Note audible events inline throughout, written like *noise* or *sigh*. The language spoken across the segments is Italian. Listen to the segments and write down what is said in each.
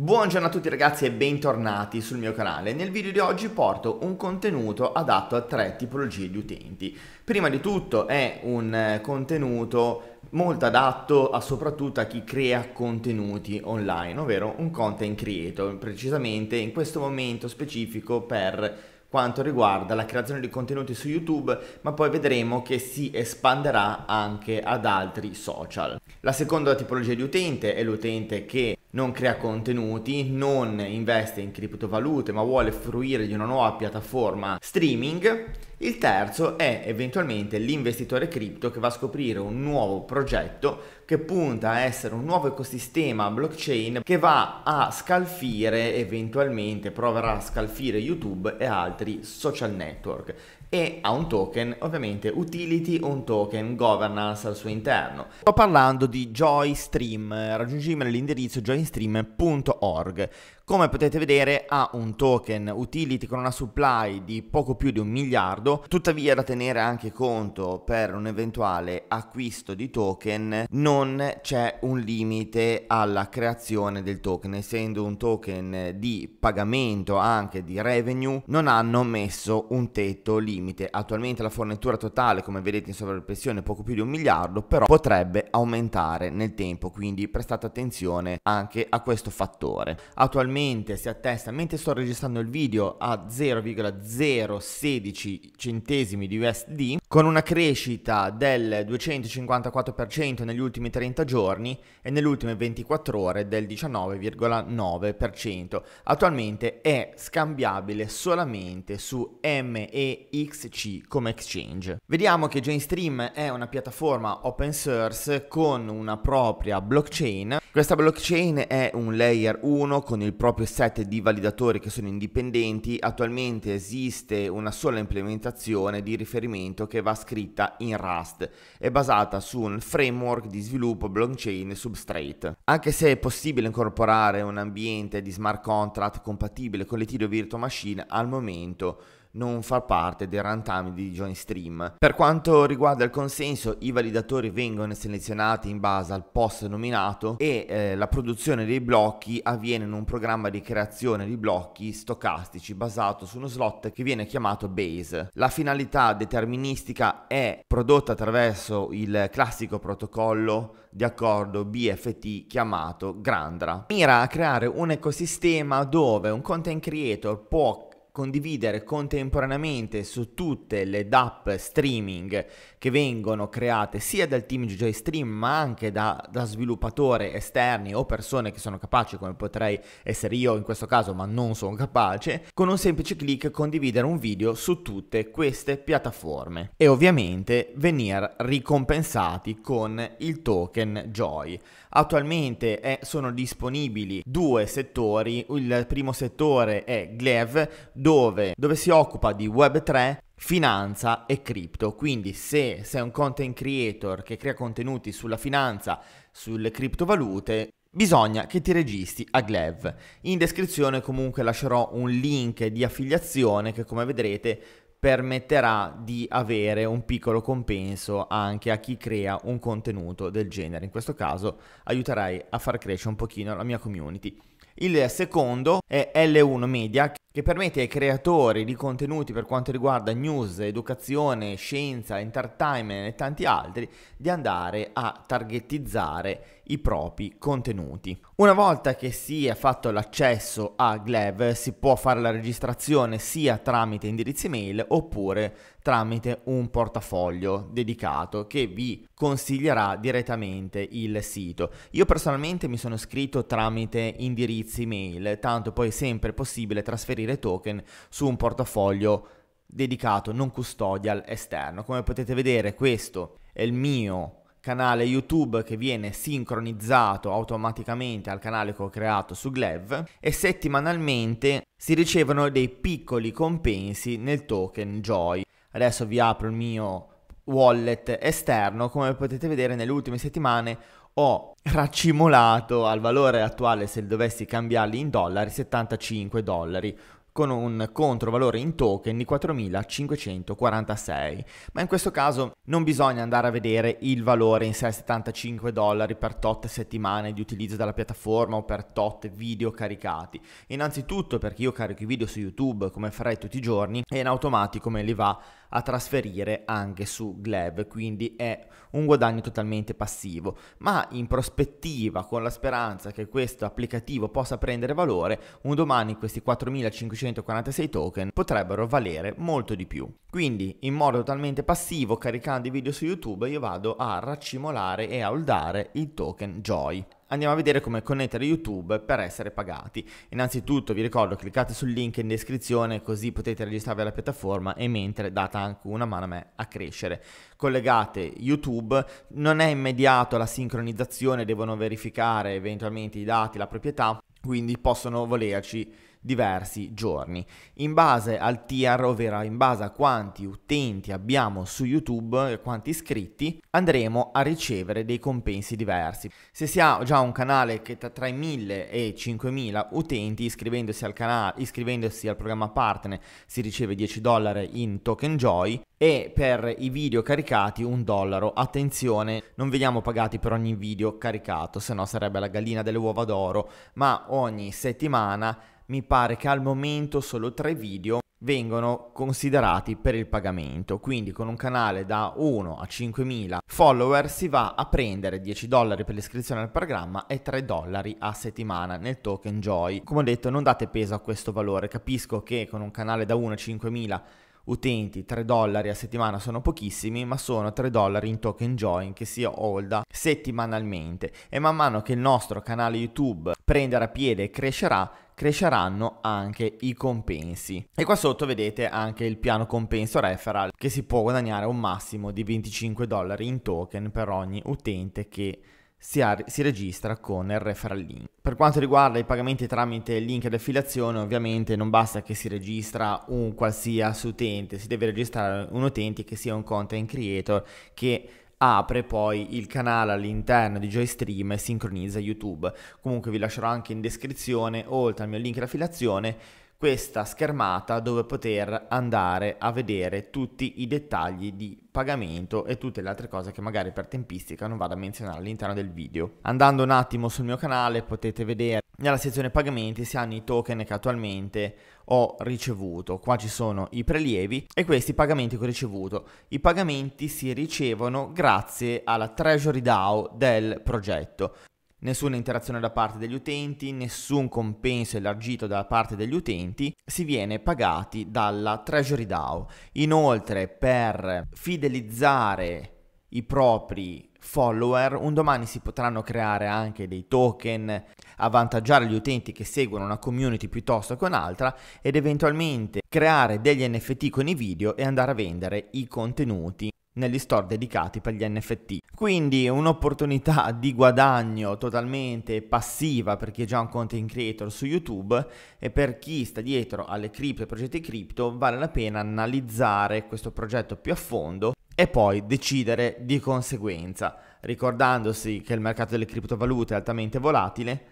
Buongiorno a tutti ragazzi e bentornati sul mio canale. Nel video di oggi porto un contenuto adatto a tre tipologie di utenti. Prima di tutto è un eh, contenuto molto adatto a soprattutto a chi crea contenuti online, ovvero un content creator, precisamente in questo momento specifico per quanto riguarda la creazione di contenuti su YouTube, ma poi vedremo che si espanderà anche ad altri social. La seconda tipologia di utente è l'utente che non crea contenuti, non investe in criptovalute, ma vuole fruire di una nuova piattaforma streaming il terzo è eventualmente l'investitore cripto che va a scoprire un nuovo progetto che punta a essere un nuovo ecosistema blockchain che va a scalfire eventualmente, proverà a scalfire YouTube e altri social network e ha un token, ovviamente utility, un token governance al suo interno. Sto parlando di Joystream, raggiungibile all'indirizzo joystream.org. Come potete vedere ha un token utility con una supply di poco più di un miliardo, tuttavia da tenere anche conto per un eventuale acquisto di token non c'è un limite alla creazione del token, essendo un token di pagamento anche di revenue non hanno messo un tetto limite. Attualmente la fornitura totale come vedete in sovrappressione è poco più di un miliardo, però potrebbe aumentare nel tempo, quindi prestate attenzione anche a questo fattore. Attualmente mediamente si attesta, mentre sto registrando il video, a 0,016 centesimi di USD, con una crescita del 254% negli ultimi 30 giorni e nelle ultime 24 ore del 19,9%. Attualmente è scambiabile solamente su MEXC come exchange. Vediamo che GainStream è una piattaforma open source con una propria blockchain questa blockchain è un layer 1 con il proprio set di validatori che sono indipendenti. Attualmente esiste una sola implementazione di riferimento che va scritta in Rust è basata su un framework di sviluppo blockchain Substrate. Anche se è possibile incorporare un ambiente di smart contract compatibile con l'Ethereum Virtual Machine, al momento non far parte del runtime di JoinStream. Per quanto riguarda il consenso, i validatori vengono selezionati in base al post nominato e eh, la produzione dei blocchi avviene in un programma di creazione di blocchi stocastici basato su uno slot che viene chiamato base. La finalità deterministica è prodotta attraverso il classico protocollo di accordo BFT chiamato Grandra. Mira a creare un ecosistema dove un content creator può condividere contemporaneamente su tutte le DAP streaming che vengono create sia dal team GJ Stream ma anche da, da sviluppatori esterni o persone che sono capaci come potrei essere io in questo caso ma non sono capace, con un semplice clic condividere un video su tutte queste piattaforme e ovviamente venire ricompensati con il token Joy. Attualmente è, eh, sono disponibili due settori, il primo settore è Glev, dove, dove si occupa di Web3 finanza e cripto. Quindi se sei un content creator che crea contenuti sulla finanza, sulle criptovalute, bisogna che ti registri a Glev. In descrizione comunque lascerò un link di affiliazione che come vedrete permetterà di avere un piccolo compenso anche a chi crea un contenuto del genere. In questo caso aiuterai a far crescere un pochino la mia community. Il secondo è L1 Media, che permette ai creatori di contenuti per quanto riguarda news, educazione, scienza, entertainment e tanti altri di andare a targetizzare i propri contenuti. Una volta che si è fatto l'accesso a Glev si può fare la registrazione sia tramite indirizzi mail oppure tramite un portafoglio dedicato che vi consiglierà direttamente il sito. Io personalmente mi sono iscritto tramite indirizzi mail, tanto poi è sempre possibile trasferire acquisire token su un portafoglio dedicato non custodial esterno. Come potete vedere questo è il mio canale YouTube che viene sincronizzato automaticamente al canale che ho creato su Glev e settimanalmente si ricevono dei piccoli compensi nel token Joy. Adesso vi apro il mio wallet esterno, come potete vedere nelle ultime settimane ho raccimolato al valore attuale se dovessi cambiarli in dollari 75 dollari con un controvalore in token di 4.546, ma in questo caso non bisogna andare a vedere il valore in sé 75 dollari per tot settimane di utilizzo della piattaforma o per tot video caricati. Innanzitutto perché io carico i video su YouTube come farei tutti i giorni e in automatico me li va a trasferire anche su Gleb, quindi è un guadagno totalmente passivo, ma in prospettiva con la speranza che questo applicativo possa prendere valore, un domani questi 4.500 246 token potrebbero valere molto di più. Quindi in modo totalmente passivo caricando i video su YouTube io vado a raccimolare e a holdare il token Joy andiamo a vedere come connettere YouTube per essere pagati. Innanzitutto vi ricordo cliccate sul link in descrizione così potete registrarvi alla piattaforma e mentre date anche una mano a me a crescere. Collegate YouTube, non è immediato la sincronizzazione, devono verificare eventualmente i dati, la proprietà, quindi possono volerci diversi giorni. In base al tier, ovvero in base a quanti utenti abbiamo su YouTube e quanti iscritti, andremo a ricevere dei compensi diversi. Se si ha già un canale che tra i 1000 e i 5000 utenti, iscrivendosi al canale, iscrivendosi al programma partner, si riceve 10 dollari in token joy e per i video caricati un dollaro. Attenzione, non veniamo pagati per ogni video caricato, se no sarebbe la gallina delle uova d'oro, ma ogni settimana mi pare che al momento solo tre video vengono considerati per il pagamento quindi con un canale da 1 a 5.000 follower si va a prendere 10 dollari per l'iscrizione al programma e 3 dollari a settimana nel token joy come ho detto non date peso a questo valore capisco che con un canale da 1 a 5.000 utenti 3 dollari a settimana sono pochissimi, ma sono 3 dollari in token join che si holda settimanalmente e man mano che il nostro canale YouTube prenderà piede e crescerà, cresceranno anche i compensi. E qua sotto vedete anche il piano compenso referral che si può guadagnare un massimo di 25 dollari in token per ogni utente che si, si, registra con il referral link. Per quanto riguarda i pagamenti tramite link di affiliazione, ovviamente non basta che si registra un qualsiasi utente, si deve registrare un utente che sia un content creator che apre poi il canale all'interno di JStream e sincronizza YouTube. Comunque vi lascerò anche in descrizione, oltre al mio link di affiliazione, questa schermata dove poter andare a vedere tutti i dettagli di pagamento e tutte le altre cose che magari per tempistica non vado a menzionare all'interno del video. Andando un attimo sul mio canale potete vedere nella sezione pagamenti si hanno i token che attualmente ho ricevuto. Qua ci sono i prelievi e questi pagamenti che ho ricevuto. I pagamenti si ricevono grazie alla Treasury DAO del progetto. Nessuna interazione da parte degli utenti, nessun compenso elargito da parte degli utenti, si viene pagati dalla Treasury DAO. Inoltre, per fidelizzare i propri follower, un domani si potranno creare anche dei token avvantaggiare gli utenti che seguono una community piuttosto che un'altra ed eventualmente creare degli NFT con i video e andare a vendere i contenuti negli store dedicati per gli NFT. Quindi un'opportunità *laughs* di guadagno totalmente passiva per chi è già un content creator su YouTube e per chi sta dietro alle cripto e progetti cripto vale la pena analizzare questo progetto più a fondo e poi decidere di conseguenza, ricordandosi che il mercato delle criptovalute è altamente volatile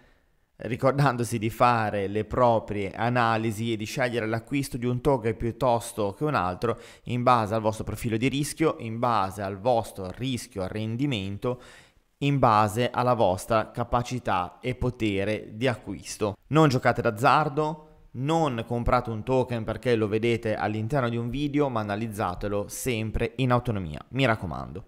ricordandosi di fare le proprie analisi e di scegliere l'acquisto di un token piuttosto che un altro in base al vostro profilo di rischio, in base al vostro rischio rendimento in base alla vostra capacità e potere di acquisto. Non giocate d'azzardo, non comprate un token perché lo vedete all'interno di un video, ma analizzatelo sempre in autonomia, mi raccomando.